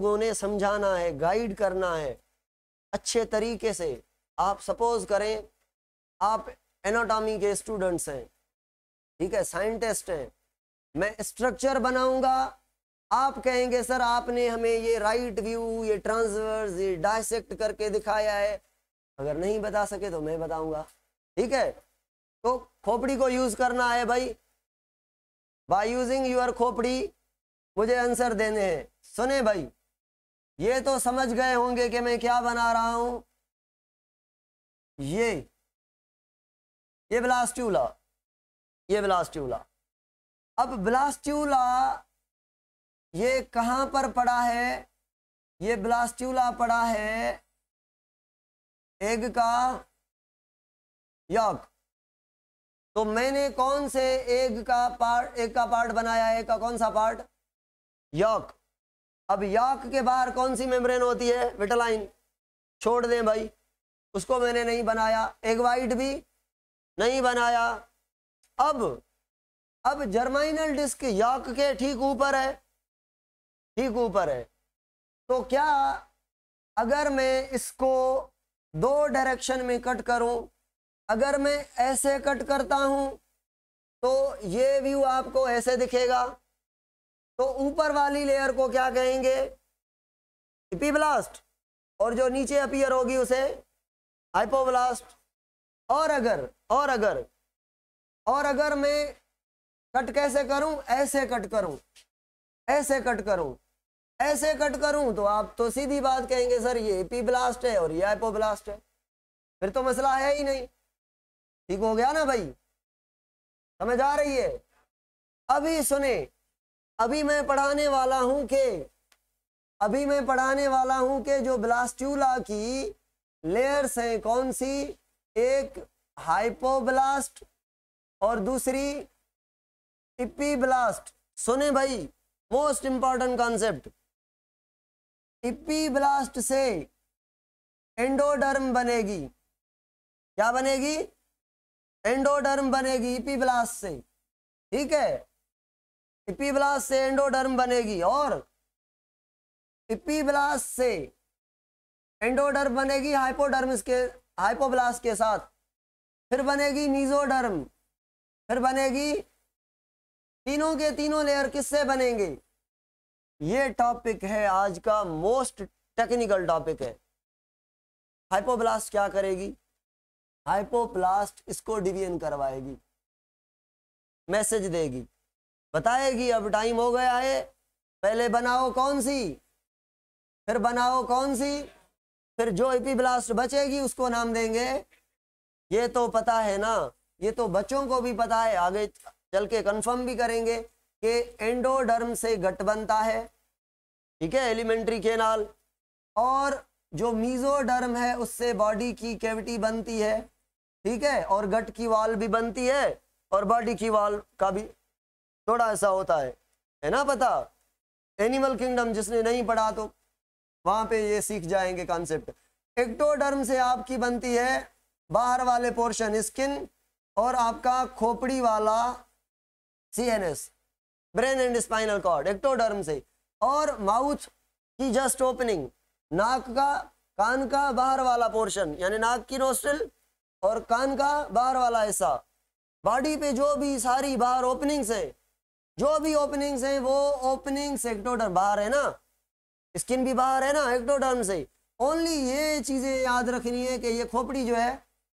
लोगों ने समझाना है गाइड करना है अच्छे तरीके से आप सपोज करें आप एनाटॉमी के स्टूडेंट्स हैं ठीक है साइंटिस्ट हैं मैं स्ट्रक्चर बनाऊंगा आप कहेंगे सर आपने हमें ये राइट व्यू ये ट्रांसवर्स ये डायसेक्ट करके दिखाया है अगर नहीं बता सके तो मैं बताऊंगा ठीक है तो खोपड़ी को यूज करना है भाई बाय यूजिंग यूर खोपड़ी मुझे आंसर देने हैं सुने भाई ये तो समझ गए होंगे कि मैं क्या बना रहा हूं ये ये ब्लास्ट्यूला ये ब्लास्ट्यूला अब ब्लास्ट्यूला ये कहाँ पर पड़ा है ये ब्लास्ट्यूला पड़ा है एग का यॉक तो मैंने कौन से एग का पार्ट एग का पार्ट बनाया है का कौन सा पार्ट यॉक अब यॉक के बाहर कौन सी मेम्ब्रेन होती है विटलाइन छोड़ दें भाई उसको मैंने नहीं बनाया एग वाइट भी नहीं बनाया अब अब जर्माइनल डिस्क यॉक के ठीक ऊपर है ठीक ऊपर है तो क्या अगर मैं इसको दो डायरेक्शन में कट करूं अगर मैं ऐसे कट करता हूं तो ये व्यू आपको ऐसे दिखेगा तो ऊपर वाली लेयर को क्या कहेंगे इपीब्लास्ट और जो नीचे अपीयर होगी उसे हाइपोब्लास्ट और अगर और अगर और अगर मैं कट कैसे करूं ऐसे कट करूं ऐसे कट करूं ऐसे कट करूं तो आप तो सीधी बात कहेंगे सर ये पी ब्लास्ट है और ये आइपो ब्लास्ट है फिर तो मसला है ही नहीं ठीक हो गया ना भाई समझ आ रही है अभी सुने अभी मैं पढ़ाने वाला हूं के अभी मैं पढ़ाने वाला हूं के जो ब्लास्ट्यूला की लेयर्स हैं कौन सी एक हाइपोब्लास्ट और दूसरी ब्लास्ट सुने भाई most important concept epiblast से एंडोडर्म बनेगी क्या बनेगी एंडोडर्म बनेगी इपी ब्लास्ट से ठीक है इपीब्लास से एंडोडर्म बनेगी और इपीब्लास से एंडोडर्म बनेगी हाइपोडर्म के हाइपोब्लास के साथ फिर बनेगी मीजोडर्म फिर बनेगी तीनों के तीनों लेयर किससे बनेंगे ये टॉपिक है आज का मोस्ट टेक्निकल टॉपिक है हाइपोब्लास्ट क्या करेगी हाइपोप्लास्ट इसको डिवीजन करवाएगी मैसेज देगी बताएगी अब टाइम हो गया है पहले बनाओ कौन सी फिर बनाओ कौन सी फिर जो एपी ब्लास्ट बचेगी उसको नाम देंगे ये तो पता है ना ये तो बच्चों को भी पता है आगे चल के कंफर्म भी करेंगे कि एंडोडर्म से गट बनता है ठीक है एलिमेंट्री केनाल और जो मीजोडर्म है उससे बॉडी की कैविटी बनती है ठीक है और गट की वाल भी बनती है और बॉडी की वाल का भी थोड़ा ऐसा होता है है ना पता एनिमल किंगडम जिसने नहीं पढ़ा तो वहां पे ये सीख जाएंगे कॉन्सेप्ट एक्टोडर्म से आपकी बनती है बाहर वाले पोर्शन स्किन और आपका खोपड़ी वाला CNS brain and spinal cord ectoderm से और माउथ की जस्ट ओपनिंग नाक का कान का बाहर वाला पोर्शन यानी नाक की नोस्टल और कान का बाहर वाला हिस्सा बॉडी पे जो भी सारी बाहर ओपनिंग्स है जो भी ओपनिंग्स हैं वो ओपनिंग्स एक्टोडर्म बाहर है ना स्किन भी बाहर है ना एक्टोडर्म से ओनली ये चीज़ें याद रखनी है कि ये खोपड़ी जो है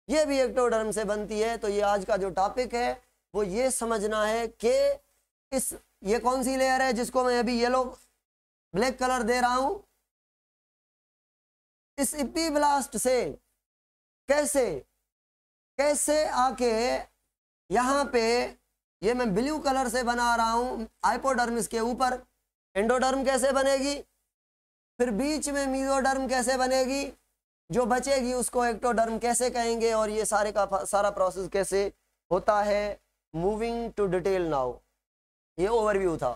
ये भी एक्टोडर्म से बनती है तो ये आज का जो टॉपिक है वो ये समझना है कि इस ये कौन सी लेयर है जिसको मैं अभी येलो ब्लैक कलर दे रहा हूँ इस इपी e ब्लास्ट से कैसे कैसे आके यहाँ पे ये मैं ब्लू कलर से बना रहा हूँ आइपोडर्म इसके ऊपर एंडोडर्म कैसे बनेगी फिर बीच में मीजोडर्म कैसे बनेगी जो बचेगी उसको एक्टोडर्म कैसे कहेंगे और ये सारे का सारा प्रोसेस कैसे होता है मूविंग टू डिटेल नाउ ये ओवरव्यू था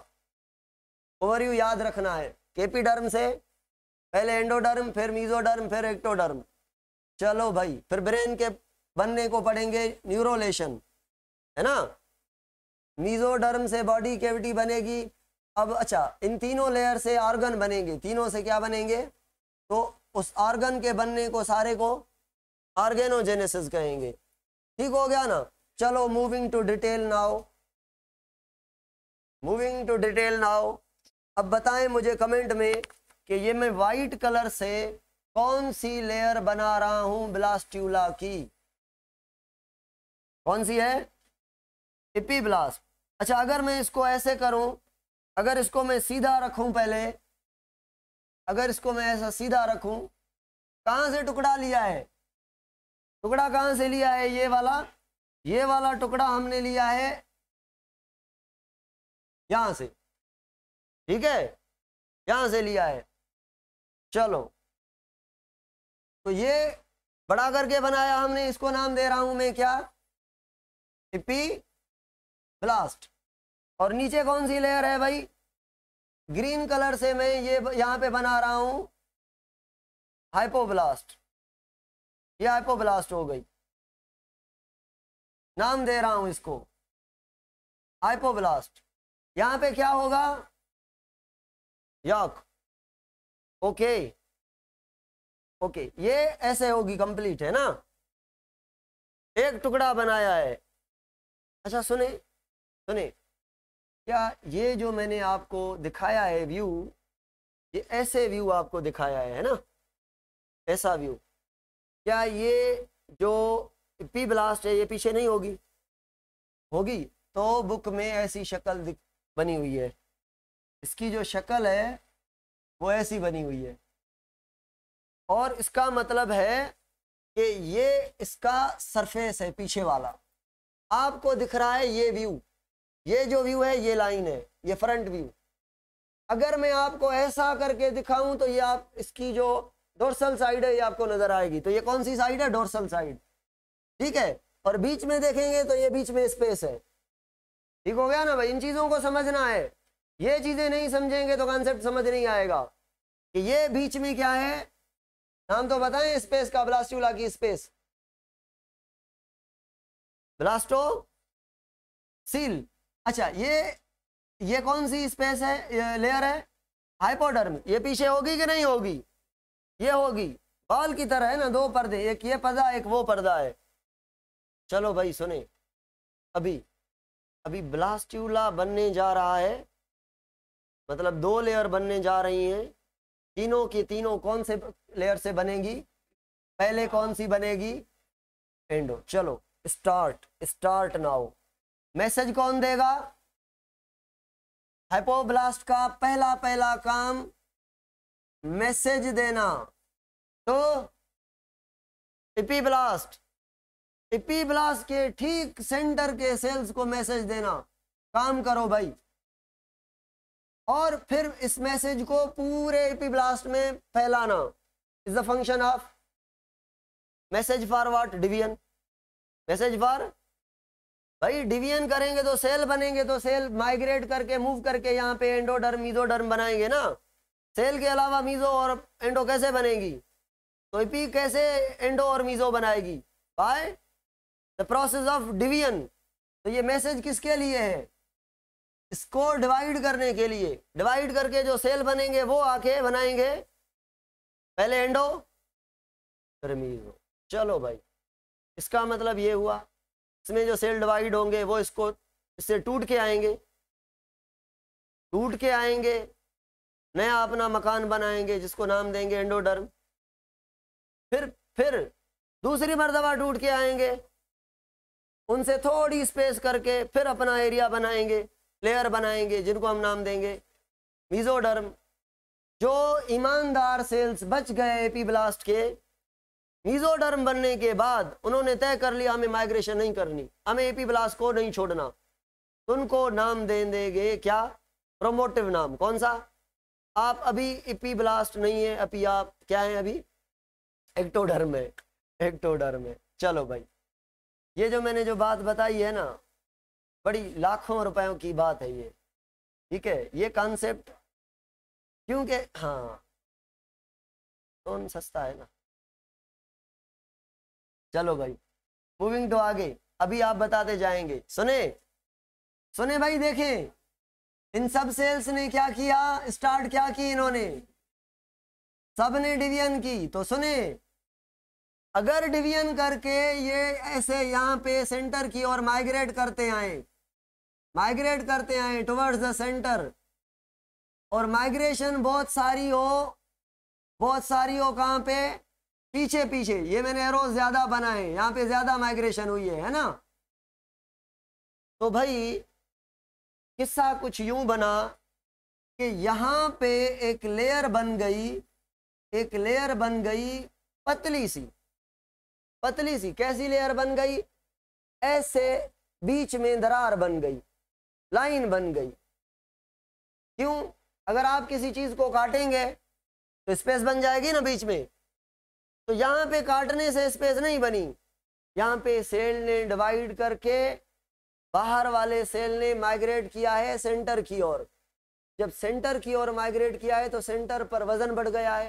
ओवरव्यू याद रखना है केपीडर्म से पहले एंडोडर्म फिर मीजोडर्म फिर एक्टोडर्म चलो भाई फिर ब्रेन के बनने को पढ़ेंगे न्यूरोलेशन है ना मीजोडर्म से बॉडी कैविटी बनेगी अब अच्छा इन तीनों लेयर से ऑर्गन बनेंगे तीनों से क्या बनेंगे तो उस ऑर्गन के बनने को सारे को ऑर्गेनोजेनेसिस कहेंगे ठीक हो गया ना चलो moving to detail now moving to detail now अब बताएं मुझे कमेंट में कि ये मैं वाइट कलर से कौन सी लेयर बना रहा हूं ब्लास्ट्यूला की कौन सी है एपीब्लास्ट अच्छा अगर मैं इसको ऐसे करूं अगर इसको मैं सीधा रखूं पहले अगर इसको मैं ऐसा सीधा रखूं कहां से टुकड़ा लिया है टुकड़ा कहां से लिया है ये वाला ये वाला टुकड़ा हमने लिया है यहां से ठीक है यहां से लिया है चलो तो ये बड़ा करके बनाया हमने इसको नाम दे रहा हूं मैं क्या एपी ब्लास्ट और नीचे कौन सी लेयर है भाई ग्रीन कलर से मैं ये यहाँ पे बना रहा हूँ हाइपोब्लास्ट ये हाइपोब्लास्ट हो गई नाम दे रहा हूँ इसको हाइपोब्लास्ट यहाँ पे क्या होगा याक ओके ओके ये ऐसे होगी कंप्लीट है ना एक टुकड़ा बनाया है अच्छा सुने सुने क्या ये जो मैंने आपको दिखाया है व्यू ये ऐसे व्यू आपको दिखाया है ना ऐसा व्यू क्या ये जो पी ब्लास्ट है ये पीछे नहीं होगी होगी तो बुक में ऐसी शक्ल बनी हुई है इसकी जो शक्ल है वो ऐसी बनी हुई है और इसका मतलब है कि ये इसका सरफेस है पीछे वाला आपको दिख रहा है ये व्यू ये जो व्यू है ये लाइन है ये फ्रंट व्यू अगर मैं आपको ऐसा करके दिखाऊं तो ये आप इसकी जो डोरसल साइड है ये आपको नजर आएगी तो ये कौन सी साइड है डोरसल साइड ठीक है और बीच में देखेंगे तो ये बीच में स्पेस है ठीक हो गया ना भाई इन चीजों को समझना है ये चीजें नहीं समझेंगे तो कॉन्सेप्ट समझ नहीं आएगा कि ये बीच में क्या है नाम तो बताएं स्पेस का ब्लास्टूला की स्पेस ब्लास्टो सील अच्छा ये ये कौन सी स्पेस है लेयर है हाइपोडर्म ये पीछे होगी कि नहीं होगी ये होगी बॉल की तरह है ना दो पर्दे एक ये पर्दा एक वो पर्दा है चलो भाई सुने अभी अभी ब्लास्ट्यूला बनने जा रहा है मतलब दो लेयर बनने जा रही हैं तीनों की तीनों कौन से लेयर से बनेगी पहले कौन सी बनेगी एंडो चलो स्टार्ट स्टार्ट नाउ मैसेज कौन देगा हाइपोब्लास्ट का पहला पहला काम मैसेज देना तो इपीब्लास्ट इपीब्लास्ट के ठीक सेंटर के सेल्स को मैसेज देना काम करो भाई और फिर इस मैसेज को पूरे इपीब्लास्ट में फैलाना is the function of message for what division message for भाई डिवीजन करेंगे तो सेल बनेंगे तो सेल माइग्रेट करके मूव करके यहाँ पे एंडोडर्म मीजोडर्म बनाएंगे ना सेल के अलावा मीजो और एंडो कैसे बनेगी तो पी कैसे एंडो और मीजो बनाएगी by the process of division तो ये मैसेज किसके लिए है इसको डिवाइड करने के लिए डिवाइड करके जो सेल बनेंगे वो आके बनाएंगे पहले एंडो फिर मीजो चलो भाई इसका मतलब ये हुआ इसमें जो सेल डिवाइड होंगे वो इसको इससे टूट के आएंगे टूट के आएंगे नया अपना मकान बनाएंगे जिसको नाम देंगे एंडोडर्म फिर फिर दूसरी मरतबा टूट के आएंगे उनसे थोड़ी स्पेस करके फिर अपना एरिया बनाएंगे लेयर बनाएंगे जिनको हम नाम देंगे मीजोडर्म जो ईमानदार सेल्स बच गए एपी ब्लास्ट के मिजो बनने के बाद उन्होंने तय कर लिया हमें माइग्रेशन नहीं करनी हमें एपी ब्लास्ट को नहीं छोड़ना उनको नाम दे देंगे क्या प्रोमोटिव नाम कौन सा आप अभी एपी ब्लास्ट नहीं है अभी आप क्या है अभी एक्टोडर्म है एक्टोडर्म है चलो भाई ये जो मैंने जो बात बताई है ना बड़ी लाखों रुपयों की बात है ये ठीक है ये कॉन्सेप्ट क्योंकि हाँ कौन सस्ता है ना चलो भाई मूविंग टू आगे अभी आप बताते जाएंगे सुने सुने भाई देखें इन सब सेल्स ने क्या किया स्टार्ट क्या की इन्होंने सब ने डिवीजन की तो सुने अगर डिवीजन करके ये ऐसे यहाँ पे सेंटर की ओर माइग्रेट करते आए माइग्रेट करते आए टुवर्ड्स द सेंटर और माइग्रेशन बहुत सारी हो बहुत सारी हो कहाँ पे पीछे पीछे ये मैंने एरो ज्यादा बनाए यहाँ पे ज्यादा माइग्रेशन हुई है है ना तो भाई किस्सा कुछ यूं बना कि यहां पे एक लेयर बन गई एक लेयर बन गई पतली सी पतली सी कैसी लेयर बन गई ऐसे बीच में दरार बन गई लाइन बन गई क्यों अगर आप किसी चीज को काटेंगे तो स्पेस बन जाएगी ना बीच में तो यहां पे काटने से स्पेस नहीं बनी यहाँ पे सेल ने डिवाइड करके बाहर वाले सेल ने माइग्रेट किया है सेंटर की ओर जब सेंटर की ओर माइग्रेट किया है तो सेंटर पर वजन बढ़ गया है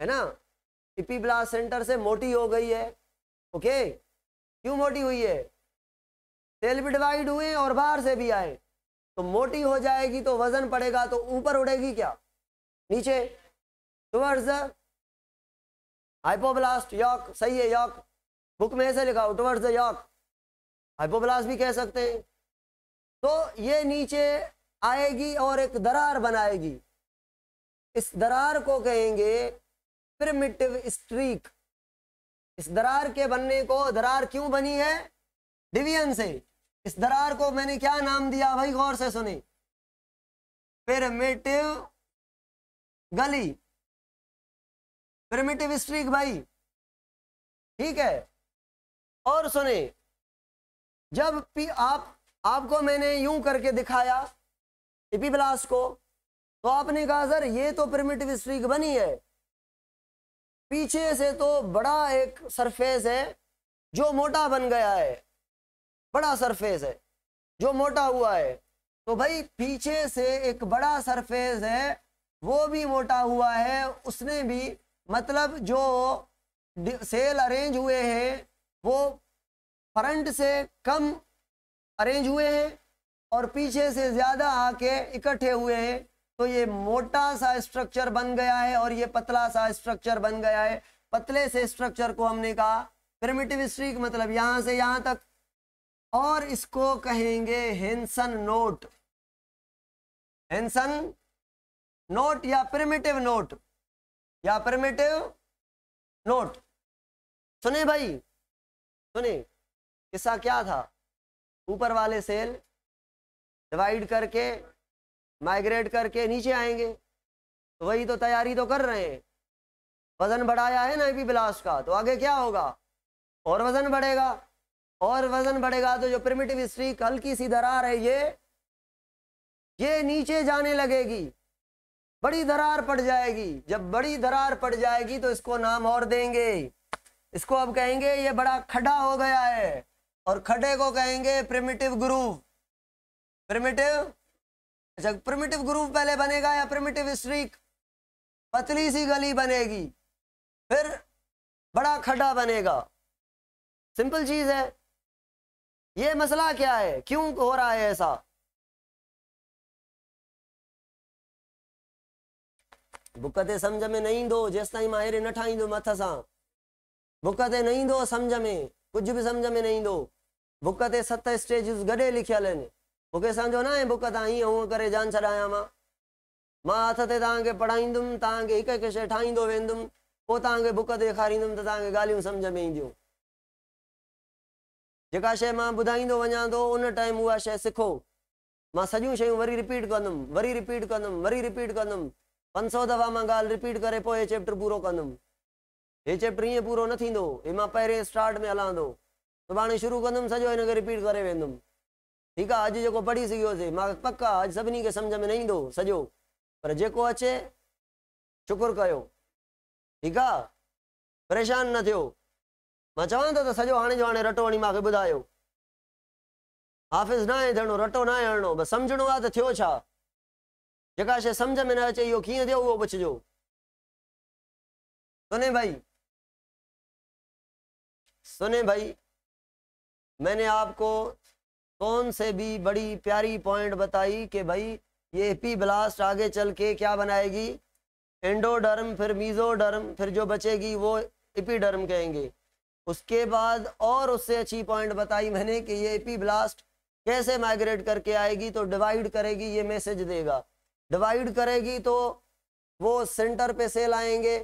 है ना इपीब्लास्ट सेंटर से मोटी हो गई है ओके क्यों मोटी हुई है सेल भी डिवाइड हुए और बाहर से भी आए तो मोटी हो जाएगी तो वजन पड़ेगा तो ऊपर उड़ेगी क्या नीचे टुवर्ड्स तो हाइपोब्लास्ट यॉक सही है यॉक बुक में ऐसे लिखा टुवर्ड्स द यॉक हाइपोब्लास्ट भी कह सकते हैं तो ये नीचे आएगी और एक दरार बनाएगी इस दरार को कहेंगे प्रिमिटिव स्ट्रीक इस दरार के बनने को दरार क्यों बनी है डिवीजन से इस दरार को मैंने क्या नाम दिया भाई गौर से सुने प्रिमिटिव गली प्रिमिटिव स्ट्रीक भाई ठीक है और सुने जब आप आपको मैंने यूं करके दिखाया टिपी ब्लास्ट को तो आपने कहा सर ये तो प्रिमिटिव स्ट्रीक बनी है पीछे से तो बड़ा एक सरफेस है जो मोटा बन गया है बड़ा सरफेस है जो मोटा हुआ है तो भाई पीछे से एक बड़ा सरफेस है वो भी मोटा हुआ है उसने भी मतलब जो सेल अरेंज हुए हैं वो फ्रंट से कम अरेंज हुए हैं और पीछे से ज़्यादा आके इकट्ठे हुए हैं तो ये मोटा सा स्ट्रक्चर बन गया है और ये पतला सा स्ट्रक्चर बन गया है पतले से स्ट्रक्चर को हमने कहा प्रिमिटिव स्ट्रीक मतलब यहाँ से यहाँ तक और इसको कहेंगे हेंसन नोट हेंसन नोट या प्रिमिटिव नोट या परमेटिव नोट सुने भाई सुने किस्सा क्या था ऊपर वाले सेल डिवाइड करके माइग्रेट करके नीचे आएंगे तो वही तो तैयारी तो कर रहे हैं वजन बढ़ाया है ना एपी ब्लास्ट का तो आगे क्या होगा और वजन बढ़ेगा और वजन बढ़ेगा तो जो प्रिमिटिव स्ट्रीक हल्की सी दरार है ये ये नीचे जाने लगेगी बड़ी दरार पड़ जाएगी जब बड़ी दरार पड़ जाएगी तो इसको नाम और देंगे इसको अब कहेंगे ये बड़ा खड्डा हो गया है और खड्डे को कहेंगे प्रिमिटिव ग्रूव प्रिमिटिव अच्छा प्रिमिटिव ग्रूव पहले बनेगा या प्रिमिटिव स्ट्रीक पतली सी गली बनेगी फिर बड़ा खड्डा बनेगा सिंपल चीज है ये मसला क्या है क्यों हो रहा है ऐसा बुक ते सम्झ में न ईंदो जेसि ताईं मां हेड़े न ठाहींदो मथ सां बुक ते न ईंदो समुझ में कुझु बि समुझ में न ईंदो बुक ते सत स्टेजिस गॾे लिखियल आहिनि मूंखे सम्झो न आहे बुक तां हीअं हूअं करे जान छॾायां मां मां हथ ते तव्हांखे पढ़ाईंदुमि तव्हांखे हिकु हिकु शइ ठाहींदो वेंदुमि पोइ तव्हांखे बुक ते ॾेखारींदुमि त तव्हांखे ॻाल्हियूं समुझ में ईंदियूं जेका शइ मां ॿुधाईंदो वञा थो उन टाइम उहा शइ सिखो मां सॼियूं शयूं वरी रिपीट कंदुमि वरी रिपीट कंदुमि वरी रिपीट कंदुमि पंज सौ दफ़ा मां ॻाल्हि रिपीट करे पोइ हे चैप्टर पूरो कंदुमि हे चैप्टर ईअं पूरो न थींदो हे मां पहिरें स्टार्ट में हलां सुभाणे शुरू कंदुमि सॼो हिनखे रिपीट करे वेंदुमि ठीकु आहे अॼु जेको पढ़ी सघियोसीं मां पक आहे अॼु सभिनी खे सम्झ में न ईंदो सॼो पर जेको अचे शुकुरु कयो ठीकु आहे परेशान न थियो मां चवां थो त सॼो हाणे जो हाणे रटो हणी मूंखे ॿुधायो ऑफिस न आहे धणो रटो न आहे हणिणो बसि सम्झणो आहे त थियो छा जेका शइ सम्झ में न अचे इहो कीअं थियो उहो पुछिजो सुने भाई सुने भाई मैंने आपको कौन से भी बड़ी प्यारी पॉइंट बताई कि भाई ये पी ब्लास्ट आगे चल के क्या बनाएगी एंडोडर्म फिर मीजोडर्म फिर जो बचेगी वो एपीडर्म कहेंगे उसके बाद और उससे अच्छी पॉइंट बताई मैंने कि ये एपी ब्लास्ट कैसे माइग्रेट करके आएगी तो डिवाइड करेगी ये मैसेज देगा डिवाइड करेगी तो वो सेंटर पे सेल आएंगे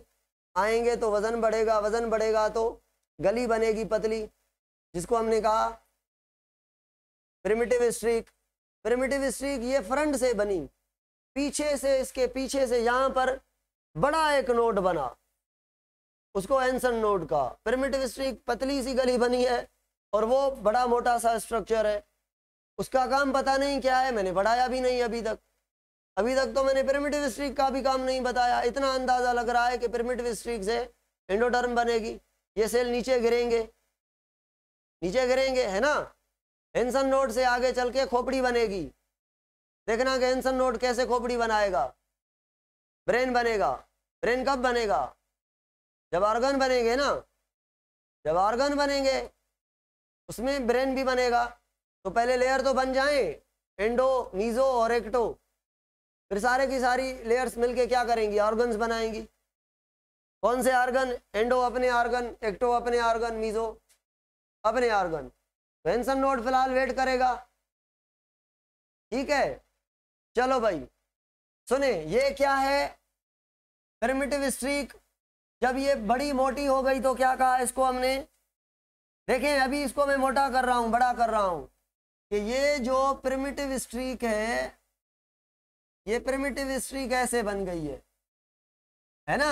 आएंगे तो वज़न बढ़ेगा वज़न बढ़ेगा तो गली बनेगी पतली जिसको हमने कहा प्रिमिटिव स्ट्रीक प्रिमिटिव स्ट्रीक ये फ्रंट से बनी पीछे से इसके पीछे से यहाँ पर बड़ा एक नोट बना उसको एंसन नोट का प्रिमिटिव स्ट्रीक पतली सी गली बनी है और वो बड़ा मोटा सा स्ट्रक्चर है उसका काम पता नहीं क्या है मैंने बढ़ाया भी नहीं अभी तक अभी तक तो मैंने प्रिमिटिव स्ट्रीक का भी काम नहीं बताया इतना अंदाज़ा लग रहा है कि प्रिमिटिव स्ट्रीक से एंडोटर्म बनेगी ये सेल नीचे गिरेंगे नीचे गिरेंगे है ना एंसन नोट से आगे चल के खोपड़ी बनेगी देखना कि एंसन नोट कैसे खोपड़ी बनाएगा ब्रेन बनेगा ब्रेन कब बनेगा जब ऑर्गन बनेंगे ना जब ऑर्गन बनेंगे उसमें ब्रेन भी बनेगा तो पहले लेयर तो बन जाए एंडो नीजो और एक्टो फिर सारे की सारी लेयर्स मिलके क्या करेंगी ऑर्गन्स बनाएंगी कौन से आर्गन एंडो अपने आर्गन एक्टो अपने आर्गन मीजो अपने आर्गन पेंसन नोट फिलहाल वेट करेगा ठीक है चलो भाई सुने ये क्या है प्रिमिटिव स्ट्रीक जब ये बड़ी मोटी हो गई तो क्या कहा इसको हमने देखें अभी इसको मैं मोटा कर रहा हूँ बड़ा कर रहा हूँ कि ये जो प्रिमिटिव स्ट्रीक है ये प्रिमिटिव हिस्ट्री कैसे बन गई है है ना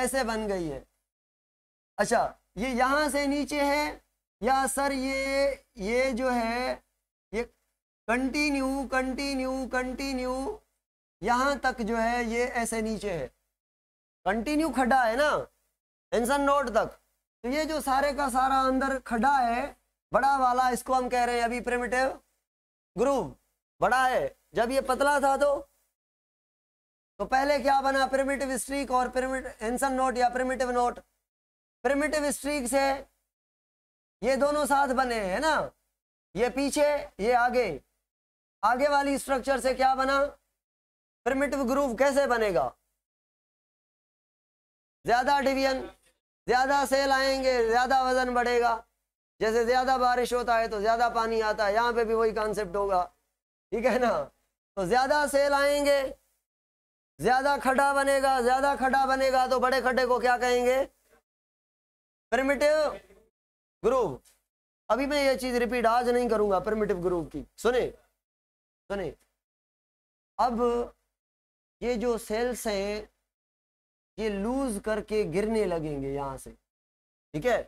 ऐसे बन गई है अच्छा ये यहां से नीचे है या सर ये ये जो है ये कंटिन्यू कंटिन्यू कंटिन्यू यहां तक जो है ये ऐसे नीचे है कंटिन्यू खडा है ना एंसन नोट तक तो ये जो सारे का सारा अंदर खडा है बड़ा वाला इसको हम कह रहे हैं अभी प्रिमिटिव ग्रुप बड़ा है जब ये पतला था तो तो पहले क्या बना प्रिमिटिव स्ट्रीक और एंसन नोट या प्रिमिटिव नोट प्रिमिटिव स्ट्रीक से ये दोनों साथ बने है ना ये पीछे ये आगे आगे वाली स्ट्रक्चर से क्या बना प्रिमिटिव ग्रूव कैसे बनेगा ज्यादा डिवीजन ज्यादा सेल आएंगे ज्यादा वजन बढ़ेगा जैसे ज्यादा बारिश होता है तो ज्यादा पानी आता है यहाँ पे भी वही कॉन्सेप्ट होगा ठीक है ना तो ज़्यादा सेल आएंगे ज़्यादा खड्डा बनेगा ज़्यादा खड्डा बनेगा तो बड़े खड्डे को क्या कहेंगे प्रिमिटिव ग्रुप अभी मैं ये चीज़ रिपीट आज नहीं करूंगा प्रिमिटिव ग्रुप की सुने सुने अब ये जो सेल्स हैं ये लूज करके गिरने लगेंगे यहां से ठीक है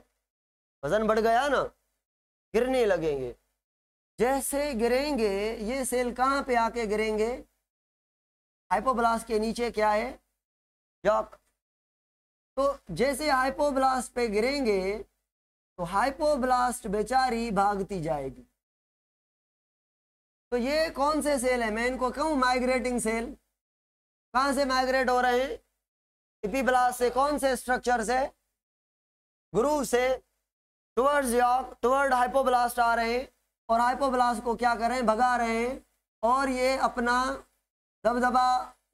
वजन बढ़ गया ना गिरने लगेंगे जैसे गिरेंगे ये सेल कहाँ पे आके गिरेंगे हाइपोब्लास्ट के नीचे क्या है यॉक तो जैसे हाइपोब्लास्ट पे गिरेंगे तो हाइपोब्लास्ट बेचारी भागती जाएगी तो ये कौन से सेल है मैं इनको कहूँ माइग्रेटिंग सेल कहाँ से माइग्रेट हो रहे हैं इपीब्लास्ट से कौन से स्ट्रक्चर से ग्रूव से टुवर्ड्स यॉक टुवर्ड हाइपोब्लास्ट आ रहे हैं और हाइपोब्लास को क्या कर रहे हैं भगा रहे हैं और ये अपना दबदबा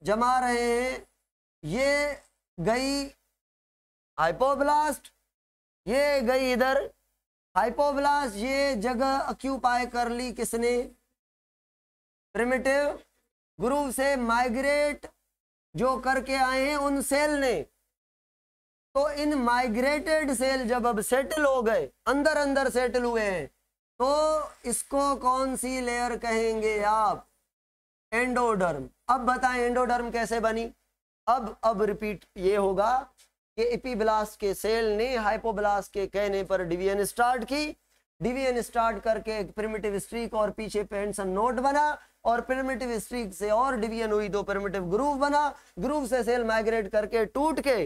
जमा रहे हैं ये गई हाइपोब्लास्ट ये गई इधर हाइपोब्लास्ट ये जगह अक्यूपाई कर ली किसने प्रिमिटिव ग्रुप से माइग्रेट जो करके आए हैं उन सेल ने तो इन माइग्रेटेड सेल जब अब सेटल हो गए अंदर अंदर सेटल हुए हैं तो इसको कौन सी लेयर कहेंगे आप एंडोडर्म अब बताएं एंडोडर्म कैसे बनी अब अब रिपीट ये होगा कि एपीब्लास्ट के सेल ने हाइपोब्लास्ट के कहने पर डिवीजन स्टार्ट की डिवीजन स्टार्ट करके एक प्रिमिटिव स्ट्रीक और पीछे पेंसन नोट बना और प्रिमिटिव स्ट्रीक से और डिवीजन हुई तो प्रिमिटिव ग्रूव बना ग्रूव से सेल माइग्रेट करके टूट के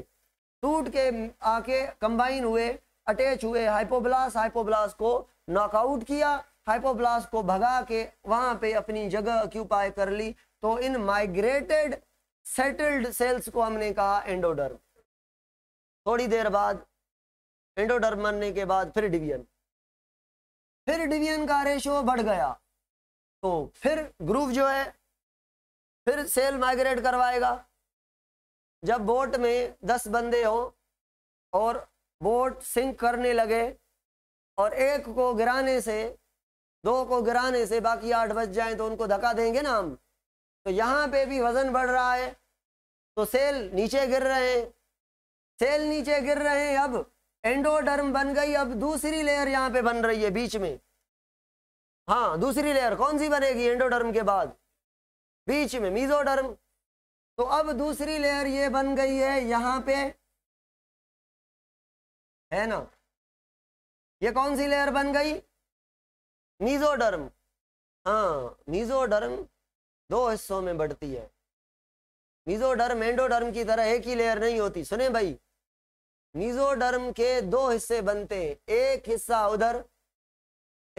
टूट के आके कंबाइन हुए अटैच हुए हाइपोब्लास हाइपोब्लास को नॉकआउट किया हाइपोब्लास्ट को भगा के वहां पे अपनी जगह ऑक्यूपाई कर ली तो इन माइग्रेटेड सेटल्ड सेल्स को हमने कहा एंडोडर्म थोड़ी देर बाद एंडोडर्म मरने के बाद फिर डिवीजन फिर डिवीजन का रेशो बढ़ गया तो फिर ग्रुप जो है फिर सेल माइग्रेट करवाएगा जब बोट में दस बंदे हो और बोट सिंक करने लगे और एक को गिराने से दो को गिराने से बाकी आठ बच जाए तो उनको धक्का देंगे ना हम तो यहाँ पे भी वजन बढ़ रहा है तो सेल नीचे गिर रहे हैं सेल नीचे गिर रहे हैं अब एंडोडर्म बन गई अब दूसरी लेयर यहाँ पे बन रही है बीच में हाँ दूसरी लेयर कौन सी बनेगी एंडोडर्म के बाद बीच में मीजोडर्म तो अब दूसरी लेयर ये बन गई है यहाँ पे है ना ये कौन सी लेयर बन गई मीजोडर्म हाँ मीजोडर्म दो हिस्सों में बढ़ती है मीजोडर्म एंडोडर्म की तरह एक ही लेयर नहीं होती सुने भाई मीजोडर्म के दो हिस्से बनते हैं एक हिस्सा उधर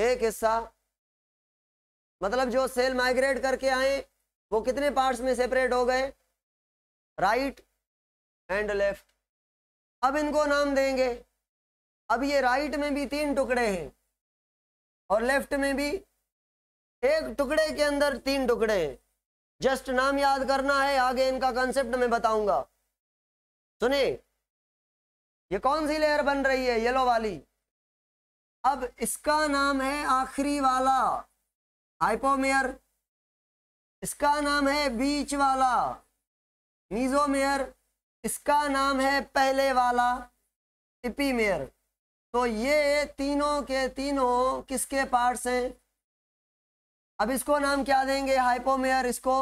एक हिस्सा मतलब जो सेल माइग्रेट करके आए वो कितने पार्ट्स में सेपरेट हो गए राइट एंड लेफ्ट अब इनको नाम देंगे अब ये राइट में भी तीन टुकड़े हैं और लेफ्ट में भी एक टुकड़े के अंदर तीन टुकड़े हैं जस्ट नाम याद करना है आगे इनका कंसेप्ट मैं बताऊंगा सुने ये कौन सी लेयर बन रही है येलो वाली अब इसका नाम है आखिरी वाला हाइपोमेयर इसका नाम है बीच वाला मीजोमेयर इसका नाम है पहले वाला इपीमेयर तो ये तीनों के तीनों किसके पार्ट्स हैं अब इसको नाम क्या देंगे हाइपोमेयर इसको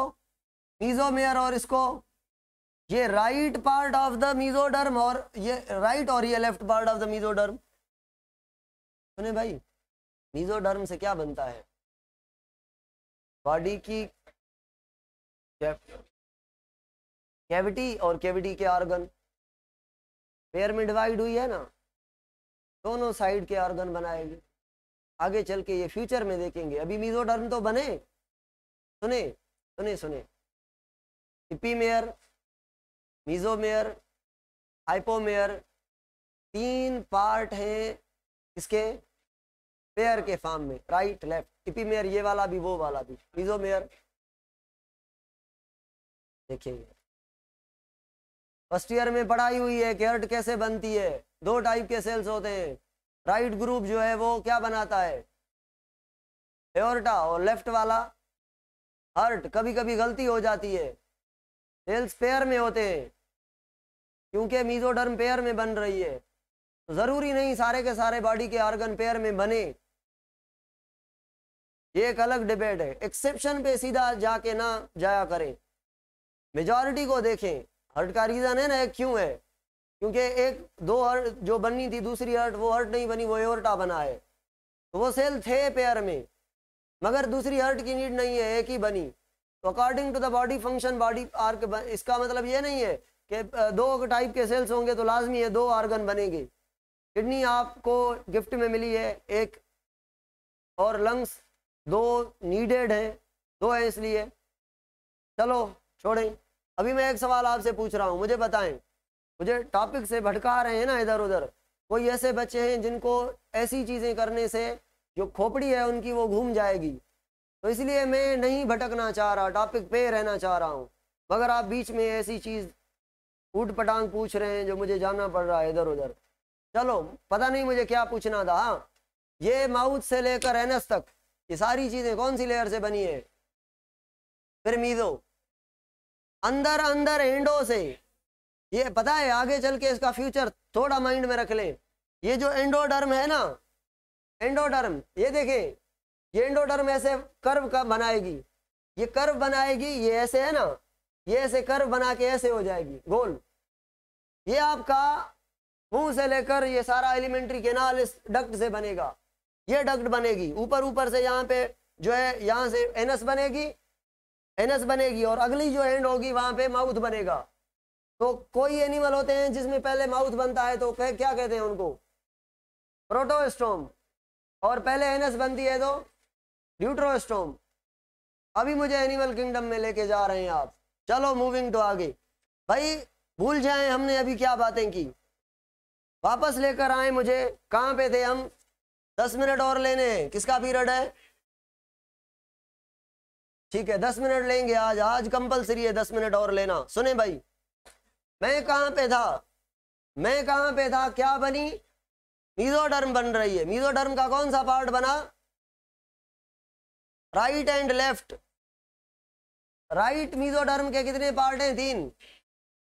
मीजोमेयर और इसको ये right part of the mesoderm और ये राइट और ये left part of the mesoderm सुने भाई मीजोडर्म से क्या बनता है बॉडी की कैविटी और कैविटी के ऑर्गन पेयर में डिवाइड हुई है ना दोनों साइड के ऑर्गन बनाएगी आगे चल के ये फ्यूचर में देखेंगे अभी मीजोडर्म तो बने सुने सुने सुने हिपीमेयर मीजोमेयर हाइपोमेयर तीन पार्ट हैं इसके पेयर के फॉर्म में राइट लेफ्ट टिपी मेयर ये वाला भी वो वाला भी मिजोमेयर देखेंगे देखिए फर्स्ट ईयर में पढ़ाई हुई है कि कैसे बनती है दो टाइप के सेल्स होते हैं राइट ग्रुप जो है वो क्या बनाता है एओर्टा और लेफ्ट वाला हर्ट कभी कभी गलती हो जाती है सेल्स पेयर में होते हैं क्योंकि मीजोडर्म पेयर में बन रही है तो ज़रूरी नहीं सारे के सारे बॉडी के ऑर्गन पेयर में बने ये एक अलग डिबेट है एक्सेप्शन पे सीधा जाके ना जाया करें मेजॉरिटी को देखें हर्ट का रीज़न है ना क्यों है क्योंकि एक दो हर्ट जो बननी थी दूसरी हर्ट वो हर्ट नहीं बनी वो एवर्टा बना है तो वो सेल थे पेयर में मगर दूसरी हर्ट की नीड नहीं है एक ही बनी तो according to the body function body arc इसका मतलब ये नहीं है कि दो टाइप के सेल्स होंगे तो लाजमी है दो आर्गन बनेंगे किडनी आपको गिफ्ट में मिली है एक और लंग्स दो नीडेड हैं दो हैं इसलिए चलो छोड़ें अभी मैं एक सवाल आपसे पूछ रहा हूँ मुझे बताएं मुझे टॉपिक से भटका रहे हैं ना इधर उधर कोई ऐसे बच्चे हैं जिनको ऐसी चीज़ें करने से जो खोपड़ी है उनकी वो घूम जाएगी तो इसलिए मैं नहीं भटकना चाह रहा टॉपिक पे रहना चाह रहा हूँ मगर आप बीच में ऐसी चीज़ ऊट पटांग पूछ रहे हैं जो मुझे जाना पड़ रहा है इधर उधर चलो पता नहीं मुझे क्या पूछना था हाँ ये माउथ से लेकर एनस तक ये सारी चीज़ें कौन सी लेयर से बनी है फिर मीजो अंदर अंदर एंडो से ये पता है आगे चल के इसका फ्यूचर थोड़ा माइंड में रख लें ये जो एंडोडर्म है ना एंडोडर्म ये देखे ये एंडोडर्म ऐसे कर्व का बनाएगी ये कर्व बनाएगी ये ऐसे है ना ये ऐसे कर्व बना के ऐसे हो जाएगी गोल ये आपका मुंह से लेकर ये सारा एलिमेंट्री केनाल इस डक्ट से बनेगा ये डक्ट बनेगी ऊपर ऊपर से यहाँ पे जो है यहाँ से एनस बनेगी एनस बनेगी और अगली जो एंड होगी वहां पे माउथ बनेगा तो कोई एनिमल होते हैं जिसमें पहले माउथ बनता है तो कह, क्या कहते हैं उनको प्रोटोस्टोम और पहले एनस बनती है तो ड्यूट्रोस्टोम अभी मुझे एनिमल किंगडम में लेके जा रहे हैं आप चलो मूविंग टू आगे भाई भूल जाए हमने अभी क्या बातें की वापस लेकर आए मुझे कहाँ पे थे हम दस मिनट और लेने हैं किसका पीरियड है ठीक है दस मिनट लेंगे आज आज कंपलसरी है दस मिनट और लेना सुने भाई मैं कहाँ पे था मैं कहाँ पे था क्या बनी मीजोडर्म बन रही है मीजोडर्म का कौन सा पार्ट बना right and left right mesoderm के कितने पार्ट हैं तीन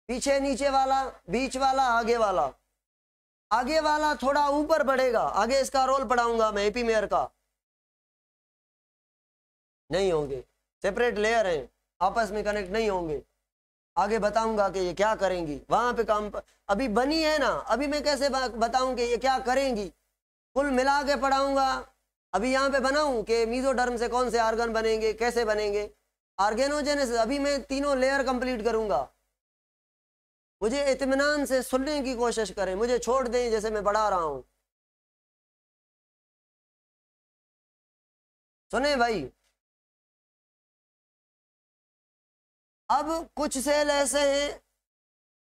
पीछे नीचे वाला बीच वाला आगे वाला आगे वाला थोड़ा ऊपर बढ़ेगा आगे इसका रोल पढ़ाऊंगा मैं एपी मेयर का नहीं होंगे सेपरेट लेयर हैं आपस में कनेक्ट नहीं होंगे आगे बताऊंगा कि ये क्या करेंगी वहां पे काम पर, अभी बनी है ना अभी मैं कैसे बताऊं कि ये क्या करेंगी कुल मिला के पढ़ाऊंगा अभी यहाँ पे बनाऊं कि मीजोडर्म से कौन से आर्गन बनेंगे कैसे बनेंगे से अभी मैं तीनों लेयर कंप्लीट करूंगा मुझे इतमान से सुनने की कोशिश करें मुझे छोड़ दें जैसे मैं पढ़ा रहा हूं सुने भाई अब कुछ सेल ऐसे हैं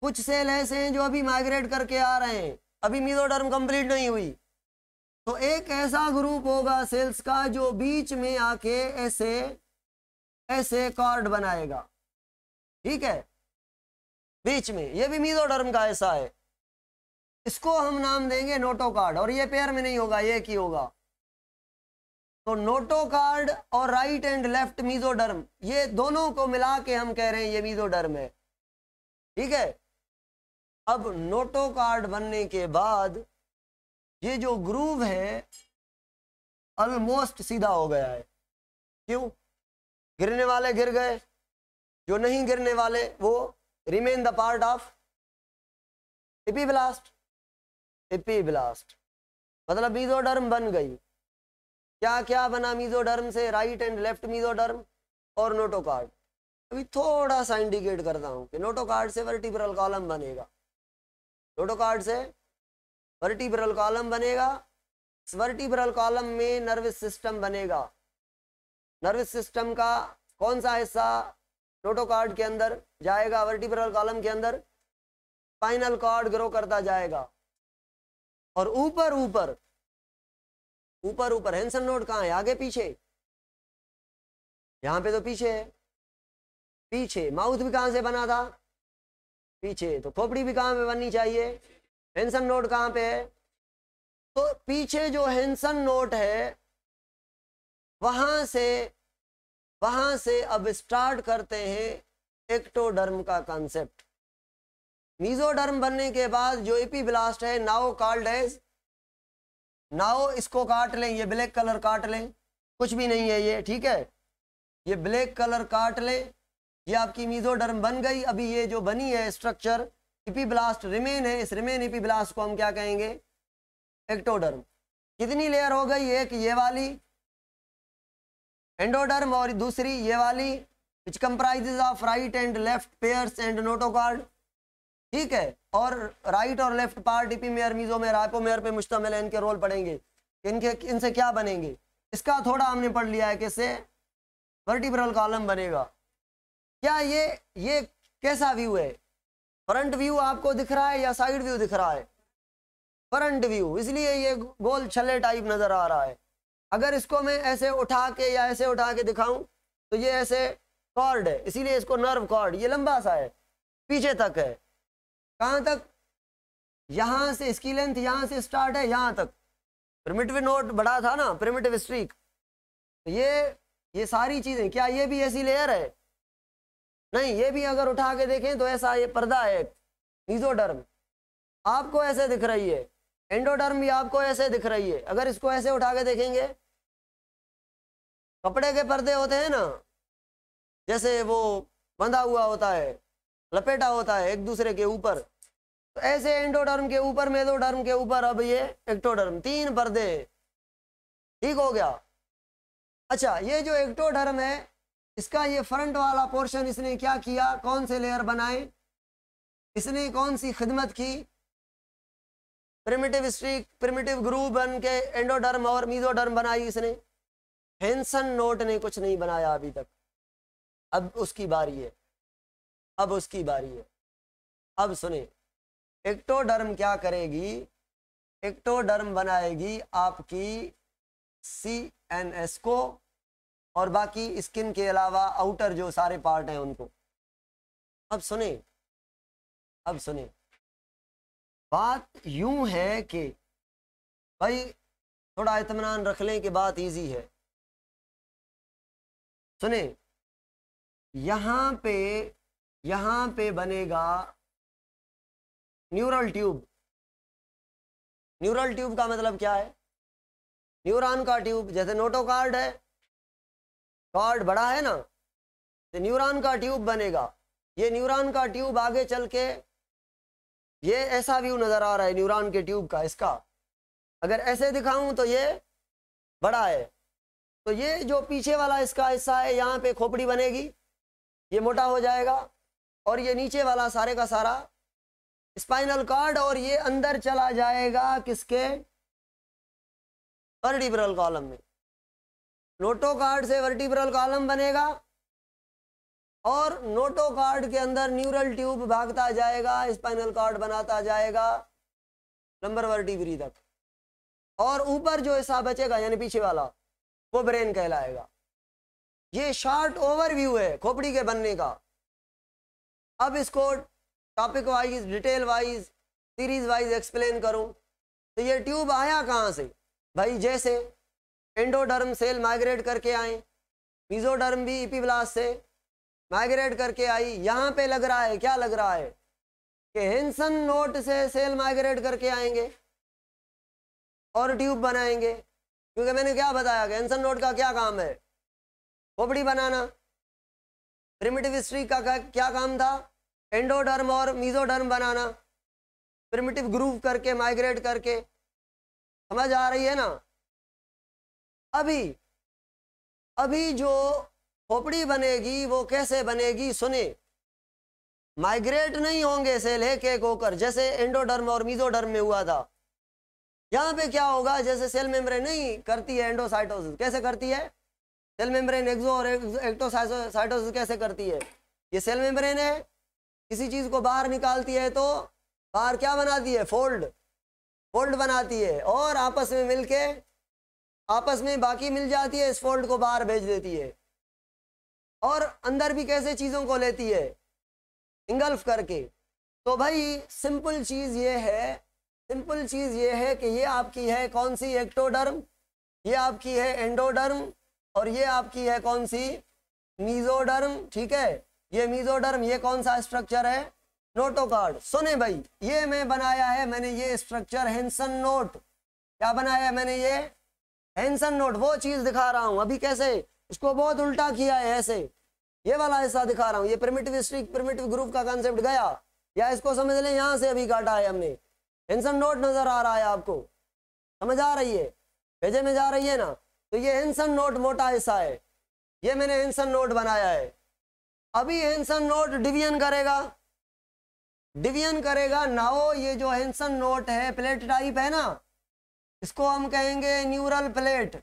कुछ सेल ऐसे हैं जो अभी माइग्रेट करके आ रहे हैं अभी मीजो टर्म कंप्लीट नहीं हुई तो एक ऐसा ग्रुप होगा सेल्स का जो बीच में आके ऐसे ऐसे कॉर्ड बनाएगा ठीक है बीच में ये भी मीजो टर्म का ऐसा है इसको हम नाम देंगे नोटो कार्ड और ये पेयर में नहीं होगा ये की होगा तो नोटोकार्ड और राइट एंड लेफ्ट मीजोडर्म ये दोनों को मिला के हम कह रहे हैं ये मीजोडर्म है ठीक है अब नोटोकार्ड बनने के बाद ये जो ग्रूव है ऑलमोस्ट सीधा हो गया है क्यों गिरने वाले गिर गए जो नहीं गिरने वाले वो remain the part of epiblast epiblast मतलब मीजोडर्म बन गई क्या क्या बना मीजोडर्म से राइट एंड लेफ्ट मीजोडर्म और नोटोकार्ड अभी थोड़ा सा इंडिकेट करता हूँ कि नोटोकार्ड से वर्टिब्रल कॉलम बनेगा नोटोकार्ड से वर्टिब्रल कॉलम बनेगा वर्टिब्रल कॉलम में नर्वस सिस्टम बनेगा नर्वस सिस्टम का कौन सा हिस्सा नोटोकार्ड के अंदर जाएगा वर्टिब्रल कॉलम के अंदर स्पाइनल कॉर्ड ग्रो करता जाएगा और ऊपर ऊपर ऊपर ऊपर हैंसन नोड कहाँ है आगे पीछे यहां पे तो पीछे है पीछे माउथ भी कहां से बना था पीछे तो खोपड़ी भी कहां पे बननी चाहिए हैंसन नोट कहां पे है तो पीछे जो हैंसन नोट है वहां से वहां से अब स्टार्ट करते हैं एक्टोडर्म का कॉन्सेप्ट मीजोडर्म बनने के बाद जो एपी ब्लास्ट है नाउ कॉल्ड एज नाओ इसको काट लें ये ब्लैक कलर काट लें कुछ भी नहीं है ये ठीक है ये ब्लैक कलर काट लें ये आपकी मीजोडर्म बन गई अभी ये जो बनी है स्ट्रक्चर इपी ब्लास्ट रिमेन है इस रिमेन ब्लास्ट को हम क्या कहेंगे एक्टोडर्म कितनी लेयर हो गई एक ये वाली एंडोडर्म और दूसरी ये वाली which comprises of right and left pairs and notochord ठीक है और राइट और लेफ्ट पार epimere mesomere hypomere पे मुश्तमिल है इनके रोल पड़ेंगे इनके इनसे क्या बनेंगे इसका थोड़ा हमने पढ़ लिया है किससे वर्टिब्रल कॉलम बनेगा क्या ये ये कैसा व्यू है फ्रंट व्यू आपको दिख रहा है या साइड व्यू दिख रहा है फ्रंट व्यू इसलिए ये गोल छले टाइप नजर आ रहा है अगर इसको मैं ऐसे उठा के या ऐसे उठा के दिखाऊं तो ये ऐसे कॉर्ड है इसीलिए इसको नर्व कॉर्ड ये लंबा सा है पीछे तक है कहां तक यहां से इसकी लेंथ यहां से स्टार्ट है यहां तक प्रिमिटिव नोट बड़ा था ना प्रिमिटिव स्ट्रीक तो ये ये सारी चीज़ें क्या ये भी ऐसी लेयर है नहीं ये भी अगर उठा के देखें तो ऐसा ये पर्दा है मीजोडर्म आपको ऐसे दिख रही है एंडोडर्म भी आपको ऐसे दिख रही है अगर इसको ऐसे उठा के देखेंगे कपड़े के पर्दे होते हैं ना जैसे वो बंधा हुआ होता है लपेटा होता है एक दूसरे के ऊपर तो ऐसे एंडोडर्म के ऊपर मेदोडर्म के ऊपर अब ये एक्टोडर्म तीन पर्दे ठीक हो गया अच्छा ये जो एक्टोडर्म है इसका ये फ्रंट वाला पोर्शन इसने क्या किया कौन से लेयर बनाए इसने कौन सी खिदमत की प्रिमिटिव स्ट्रीक प्रिमिटिव ग्रुप बन के एंडोडर्म और मीजोडर्म बनाई इसने हेंसन नोट ने कुछ नहीं बनाया अभी तक अब उसकी बारी है अब उसकी बारी है अब सुने एक्टोडर्म क्या करेगी एक्टोडर्म बनाएगी आपकी सी एन एस को और बाकी स्किन के अलावा आउटर जो सारे पार्ट हैं उनको अब सुने अब सुने बात यूं है कि भाई थोड़ा इतमान रख लें कि बात इजी है सुने यहाँ पे यहां पे बनेगा न्यूरल ट्यूब न्यूरल ट्यूब का मतलब क्या है न्यूरॉन का ट्यूब जैसे नोटो कार्ड है कार्ड बड़ा है ना तो न्यूरॉन का ट्यूब बनेगा ये न्यूरॉन का ट्यूब आगे चल के ये ऐसा व्यू नज़र आ रहा है न्यूरॉन के ट्यूब का इसका अगर ऐसे दिखाऊं तो ये बड़ा है तो ये जो पीछे वाला इसका हिस्सा है यहाँ पे खोपड़ी बनेगी ये मोटा हो जाएगा और ये नीचे वाला सारे का सारा स्पाइनल कार्ड और ये अंदर चला जाएगा किसके वर्टिब्रल कॉलम में नोटो कार्ड से वर्टिब्रल कॉलम बनेगा और नोटो कार्ड के अंदर न्यूरल ट्यूब भागता जाएगा स्पाइनल कार्ड बनाता जाएगा नंबर वर्टिब्री तक और ऊपर जो हिस्सा बचेगा यानी पीछे वाला वो ब्रेन कहलाएगा ये शॉर्ट ओवरव्यू है खोपड़ी के बनने का अब इसको topic wise detail wise series wise explain करूं तो ये ट्यूब आया कहाँ से भाई जैसे एंडोडर्म सेल माइग्रेट करके आए पीजोडर्म भी इपीब्लास्ट e से माइग्रेट करके आई यहाँ पे लग रहा है क्या लग रहा है कि हेंसन नोट से सेल माइग्रेट करके आएंगे और ट्यूब बनाएंगे क्योंकि मैंने क्या बताया कि हेंसन नोट का क्या काम है खोपड़ी बनाना प्रिमिटिव हिस्ट्री का, क्या काम था एंडोडर्म और मीजोडर्म बनाना प्रिमिटिव ग्रूव करके माइग्रेट करके समझ आ रही है ना अभी अभी जो खोपड़ी बनेगी वो कैसे बनेगी सुने माइग्रेट नहीं होंगे सेल एक होकर जैसे एंडोडर्म और मीजोडर्म में हुआ था यहाँ पे क्या होगा जैसे सेल मेम्ब्रेन नहीं करती है एंडोसाइटोसिस कैसे करती है सेल मेम्ब्रेन एक्सो और एक्टोसाइटोसिस तो कैसे करती है ये सेल मेम्ब्रेन है किसी चीज़ को बाहर निकालती है तो बाहर क्या बनाती है फोल्ड फोल्ड बनाती है और आपस में मिलके आपस में बाकी मिल जाती है इस फोल्ड को बाहर भेज देती है और अंदर भी कैसे चीज़ों को लेती है इंगल्फ करके तो भाई सिंपल चीज़ ये है सिंपल चीज़ ये है कि ये आपकी है कौन सी एक्टोडर्म ये आपकी है एंडोडर्म और ये आपकी है कौन सी मीजोडर्म ठीक है ये मीजोडर्म ये कौन सा स्ट्रक्चर है नोटोकार्ड सुने भाई ये मैं बनाया है मैंने ये स्ट्रक्चर हेंसन नोट क्या बनाया है मैंने ये हेंसन नोट वो चीज दिखा रहा हूं अभी कैसे इसको बहुत उल्टा किया है ऐसे ये वाला हिस्सा दिखा रहा हूँ ये प्रिमिटिव स्ट्रिक प्रिमिटिव ग्रुप का कॉन्सेप्ट गया या इसको समझ लें यहाँ से अभी काटा है हमने हेंसन नोट नजर आ रहा है आपको समझ आ रही है भेजे में जा रही है ना तो ये एंसन नोट मोटा ऐसा है ये मैंने एंसन नोट बनाया है अभी एंसन नोट डिवीजन करेगा डिवीजन करेगा नाओ ये जो हेंसन नोट है प्लेट टाइप है ना इसको हम कहेंगे neural plate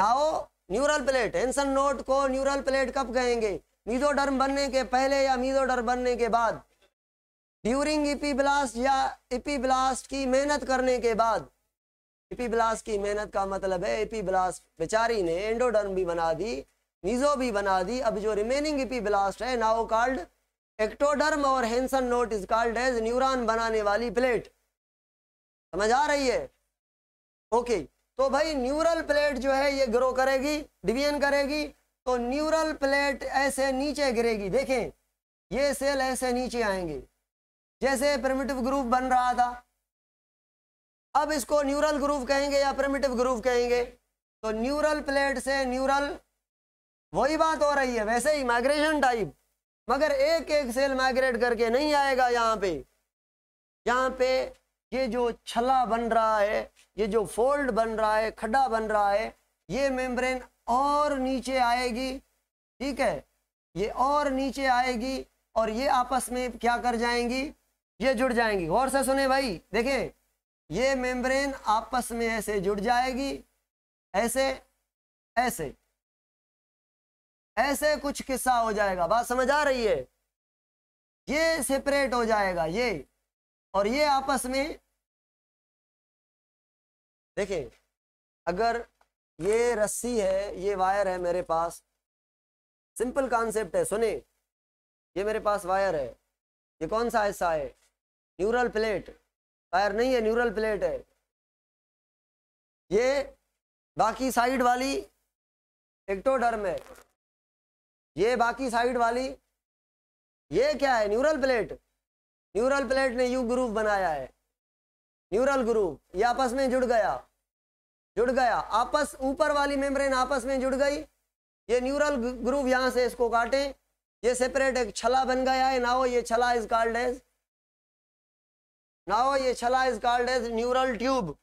now neural plate Hensen node को न्यूरल प्लेट कब कहेंगे मीजोडर्म बनने के पहले या मीजोडर्म बनने के बाद ड्यूरिंग इपी ब्लास्ट या इपी ब्लास्ट की मेहनत करने के बाद एपी ब्लास की मेहनत का मतलब है एपी ब्लास बेचारी ने एंडोडर्म भी बना दी मीजो भी बना दी अब जो रिमेनिंग एपी ब्लास्ट है नाउ कॉल्ड एक्टोडर्म और Hensen node is called as neuron बनाने वाली प्लेट समझ आ रही है ओके तो भाई न्यूरल प्लेट जो है ये ग्रो करेगी डिवीजन करेगी तो न्यूरल प्लेट ऐसे नीचे गिरेगी देखें ये सेल ऐसे नीचे आएंगे जैसे प्रिमिटिव ग्रुप बन रहा था अब इसको न्यूरल ग्रूव कहेंगे या प्रमिटिव ग्रूव कहेंगे तो न्यूरल प्लेट से न्यूरल वही बात हो रही है वैसे ही माइग्रेशन टाइप मगर एक एक सेल माइग्रेट करके नहीं आएगा यहाँ पे यहाँ पे ये जो छला बन रहा है ये जो फोल्ड बन रहा है खड्डा बन रहा है ये मेम्ब्रेन और नीचे आएगी ठीक है ये और नीचे आएगी और ये आपस में क्या कर जाएंगी ये जुड़ जाएंगी गौर से सुने भाई देखें ये मेम्ब्रेन आपस में ऐसे जुड़ जाएगी ऐसे ऐसे ऐसे कुछ किस्सा हो जाएगा बात समझ आ रही है ये सेपरेट हो जाएगा ये और ये आपस में देखे अगर ये रस्सी है ये वायर है मेरे पास सिंपल कॉन्सेप्ट है सुने ये मेरे पास वायर है ये कौन सा हिस्सा है न्यूरल प्लेट फायर नहीं है न्यूरल प्लेट है ये बाकी साइड वाली एक्टोडर्म है ये बाकी साइड वाली ये क्या है न्यूरल प्लेट न्यूरल प्लेट ने यू ग्रुप बनाया है न्यूरल ग्रुप ये आपस में जुड़ गया जुड़ गया आपस ऊपर वाली मेम्ब्रेन आपस में जुड़ गई ये न्यूरल ग्रुप यहाँ से इसको काटे ये सेपरेट एक छला बन गया है ना हो ये छला इज कॉल्ड एज नाउ ये छला is called as neural tube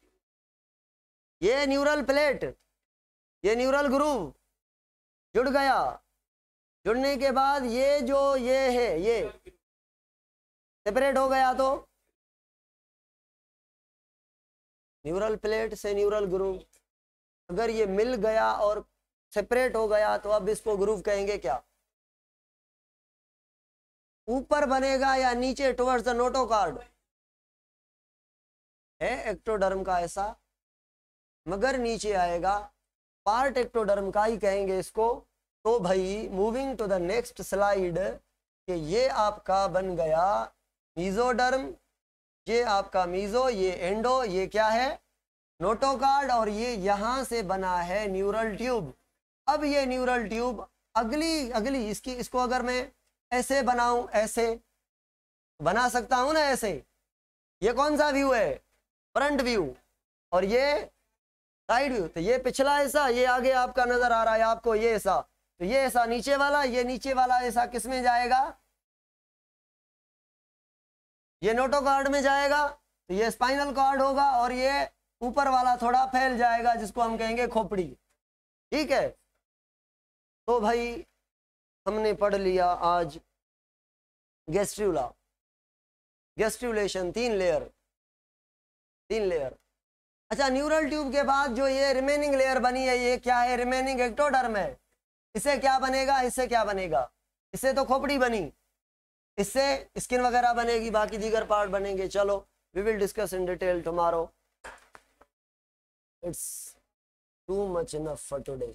ये न्यूरल प्लेट ये न्यूरल ग्रूव जुड़ गया जुड़ने के बाद ये जो ये है ये सेपरेट हो गया तो न्यूरल प्लेट से न्यूरल ग्रूव अगर ये मिल गया और सेपरेट हो गया तो अब इसको ग्रूव कहेंगे क्या ऊपर बनेगा या नीचे टुवर्ड्स द नोटो कार्ड है एक्टोडर्म का ऐसा मगर नीचे आएगा पार्ट एक्टोडर्म का ही कहेंगे इसको तो भाई moving to the next slide कि ये आपका बन गया मीजोडर्म ये आपका मीजो ये एंडो ये क्या है नोटोकार्ड और ये यहां से बना है न्यूरल ट्यूब अब ये न्यूरल ट्यूब अगली अगली इसकी इसको अगर मैं ऐसे बनाऊं ऐसे बना सकता हूं ना ऐसे ये कौन सा व्यू है फ्रंट व्यू और ये साइड व्यू तो ये पिछला ऐसा ये आगे आपका नजर आ रहा है आपको ये ऐसा तो ये ऐसा नीचे वाला ये नीचे वाला किस किसमें जाएगा ये नोटो कार्ड में जाएगा तो ये स्पाइनल कार्ड होगा और ये ऊपर वाला थोड़ा फैल जाएगा जिसको हम कहेंगे खोपड़ी ठीक है तो भाई हमने पढ़ लिया आज गेस्ट्यूला गेस्ट्यूलेशन तीन लेयर तीन लेयर अच्छा न्यूरल ट्यूब के बाद जो ये रिमेनिंग लेयर बनी है ये क्या है रिमेनिंग एक्टोडर्म है इसे क्या बनेगा इससे क्या बनेगा इससे तो खोपड़ी बनी इससे स्किन वगैरह बनेगी बाकी दीगर पार्ट बनेंगे चलो we will discuss in detail tomorrow it's too much enough for today